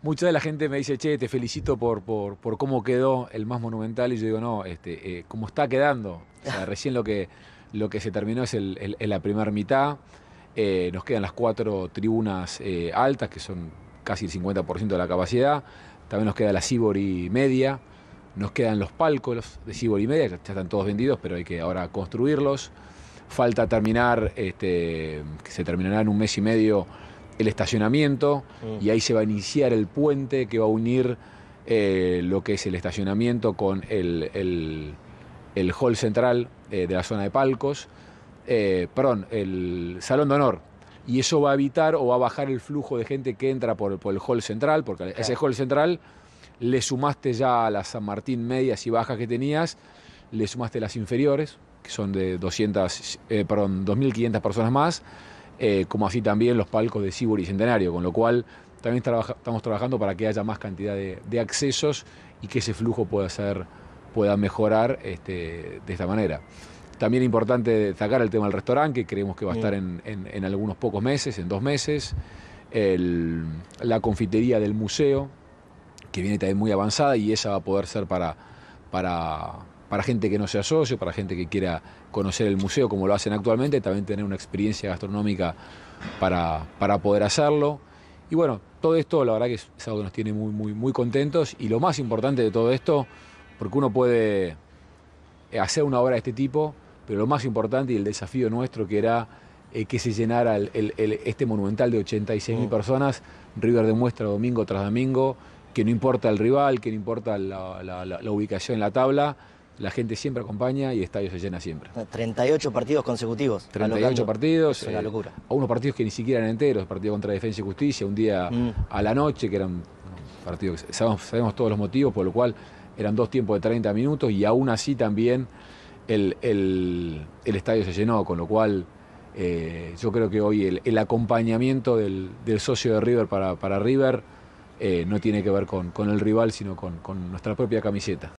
Mucha de la gente me dice, che, te felicito por, por, por cómo quedó el más monumental. Y yo digo, no, este, eh, cómo está quedando. O sea, recién lo que, lo que se terminó es la primera mitad. Eh, nos quedan las cuatro tribunas eh, altas, que son casi el 50% de la capacidad. También nos queda la Sibori media. Nos quedan los palcos de Sibori media, que ya están todos vendidos, pero hay que ahora construirlos. Falta terminar, este, que se terminará en un mes y medio el estacionamiento y mm. ahí se va a iniciar el puente que va a unir eh, lo que es el estacionamiento con el, hall central eh, de la zona de palcos, eh, perdón, el salón de honor. Y eso va a evitar o va a bajar el flujo de gente que entra por, el hall central, porque ese hall central le sumaste ya a las San Martín medias y bajas que tenías, le sumaste las inferiores, que son de 200, perdón, 2.500 personas más eh, como así también los palcos de Cibor y Centenario, con lo cual también estamos trabajando para que haya más cantidad de, accesos y que ese flujo pueda, ser, pueda mejorar este, de esta manera. También es importante destacar el tema del restaurante, que creemos que va a estar mm. en, algunos pocos meses, en dos meses. la confitería del museo, que viene también muy avanzada y esa va a poder ser para, para para gente que no sea socio, para gente que quiera conocer el museo como lo hacen actualmente, también tener una experiencia gastronómica para, poder hacerlo. Y bueno, todo esto la verdad que es, nos tiene muy, muy, contentos y lo más importante de todo esto, porque uno puede eh, hacer una obra de este tipo, pero lo más importante y el desafío nuestro que era eh, que se llenara este monumental de 86.000 mm. personas, River demuestra domingo tras domingo que no importa el rival, que no importa la ubicación en la tabla, la gente siempre acompaña y el estadio se llena siempre. 38 partidos consecutivos. 38 partidos. Es una eh, locura. A unos partidos que ni siquiera eran enteros, partido contra Defensa y Justicia, un día mm. a la noche, que eran partidos que sabemos, todos los motivos, por lo cual eran dos tiempos de 30 minutos y aún así también el, estadio se llenó, con lo cual eh, yo creo que hoy el, acompañamiento del, socio de River para, para River eh, no tiene que ver con, con el rival, sino con nuestra propia camiseta.